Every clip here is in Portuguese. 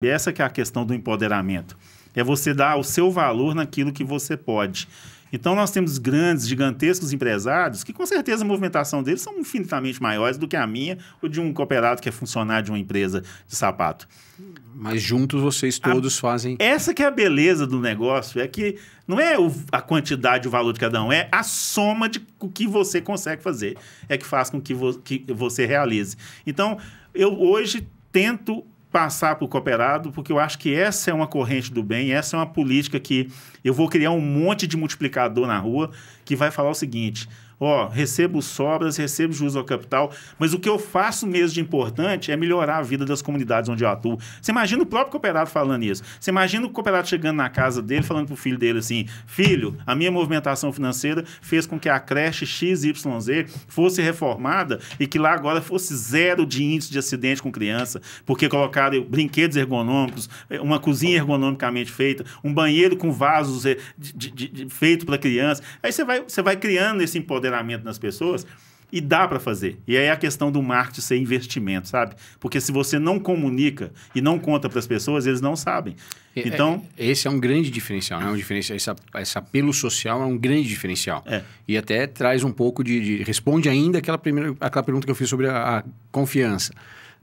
Essa que é a questão do empoderamento. É você dar o seu valor naquilo que você pode. Então nós temos grandes, gigantescos empresários que com certeza a movimentação deles são infinitamente maiores do que a minha ou de um cooperado que é funcionário de uma empresa de sapato. Mas juntos vocês todos a... fazem. Essa que é a beleza do negócio, é que não é a quantidade, o valor de cada um, é a soma de o que você consegue fazer, é que faz com que, vo... que você realize. Então eu hoje tento passar para o cooperado, porque eu acho que essa é uma corrente do bem, essa é uma política que eu vou criar um monte de multiplicador na rua que vai falar o seguinte: ó, recebo sobras, recebo juros ao capital, mas o que eu faço mesmo de importante é melhorar a vida das comunidades onde eu atuo. Você imagina o próprio cooperado falando isso. Você imagina o cooperado chegando na casa dele, falando pro filho dele assim: filho, a minha movimentação financeira fez com que a creche XYZ fosse reformada e que lá agora fosse zero de índice de acidente com criança, porque colocaram brinquedos ergonômicos, eh, uma cozinha ergonomicamente feita, um banheiro com vasos eh, de, de, de, feito para criança. Aí você vai, você vai criando esse empoderamento empoderamento nas pessoas. E dá para fazer. E aí é a questão do marketing ser investimento, sabe? Porque se você não comunica e não conta para as pessoas, eles não sabem. É, é, então, esse é um grande diferencial, né? Um diferencial, essa, esse apelo social é um grande diferencial. É. E até traz um pouco de, de, responde ainda aquela primeira aquela pergunta que eu fiz sobre a, a confiança,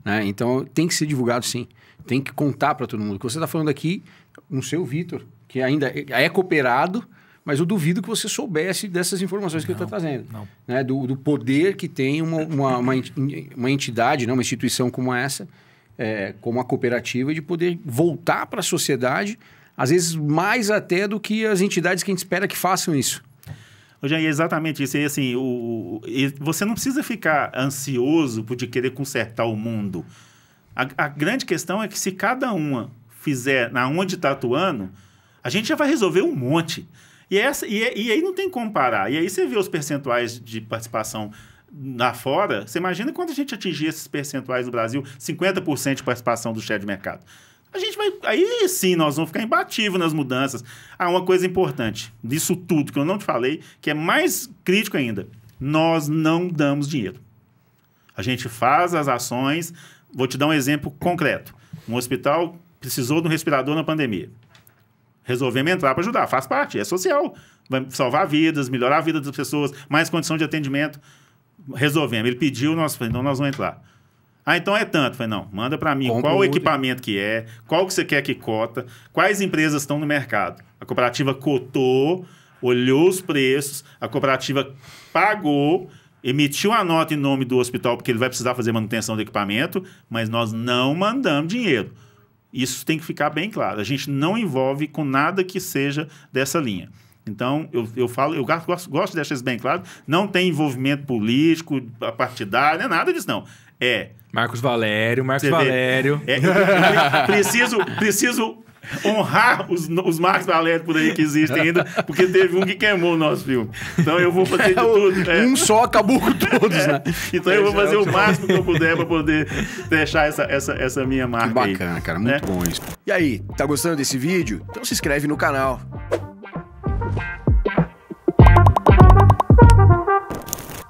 né? Então, tem que ser divulgado sim. Tem que contar para todo mundo. O que você está falando aqui, no seu Vitor, que ainda é cooperado, mas eu duvido que você soubesse dessas informações que tá não, ele está trazendo. Não. Né? Do, do, poder que tem uma, uma, uma, uma entidade, né? uma instituição como essa, é, como a cooperativa, de poder voltar para a sociedade, às vezes mais até do que as entidades que a gente espera que façam isso. Jean, é exatamente isso. E, assim, o, o, você não precisa ficar ansioso por de querer consertar o mundo. A, a grande questão é que se cada uma fizer na onde está atuando, a gente já vai resolver um monte. E, essa, e, e aí não tem como parar. E aí você vê os percentuais de participação lá fora, você imagina quando a gente atingir esses percentuais no Brasil, 50% de participação do share de mercado. A gente vai. Aí sim nós vamos ficar imbatível nas mudanças. Ah, uma coisa importante disso tudo que eu não te falei, que é mais crítico ainda: nós não damos dinheiro. A gente faz as ações. Vou te dar um exemplo concreto. Um hospital precisou de um respirador na pandemia resolvemos entrar para ajudar. Faz parte, é social. Vai salvar vidas, melhorar a vida das pessoas, mais condição de atendimento. Resolvemos. Ele pediu, nós então nós vamos entrar. Ah, então é tanto. Falei, não, manda para mim Compre qual o equipamento que é, qual que você quer que cota, quais empresas estão no mercado. A cooperativa cotou, olhou os preços, a cooperativa pagou, emitiu a nota em nome do hospital, porque ele vai precisar fazer manutenção do equipamento, mas nós não mandamos dinheiro. Isso tem que ficar bem claro. A gente não envolve com nada que seja dessa linha. Então, eu, eu falo, eu gosto, gosto de deixar isso bem claro. Não tem envolvimento político, partidário, não é nada disso, não. É. Marcos Valério, Marcos Valério. É, eu, eu, eu, preciso, preciso honrar os, os Marcos Valério por aí que existem ainda, porque teve um que queimou o nosso filme. Então eu vou fazer é de tudo. É. Um só acabou com todos, é. né? Então eu vou é, fazer o máximo que eu puder para poder deixar essa, essa, essa minha marca. Que bacana, aí, cara. Muito né? bom isso. E aí, tá gostando desse vídeo? Então se inscreve no canal.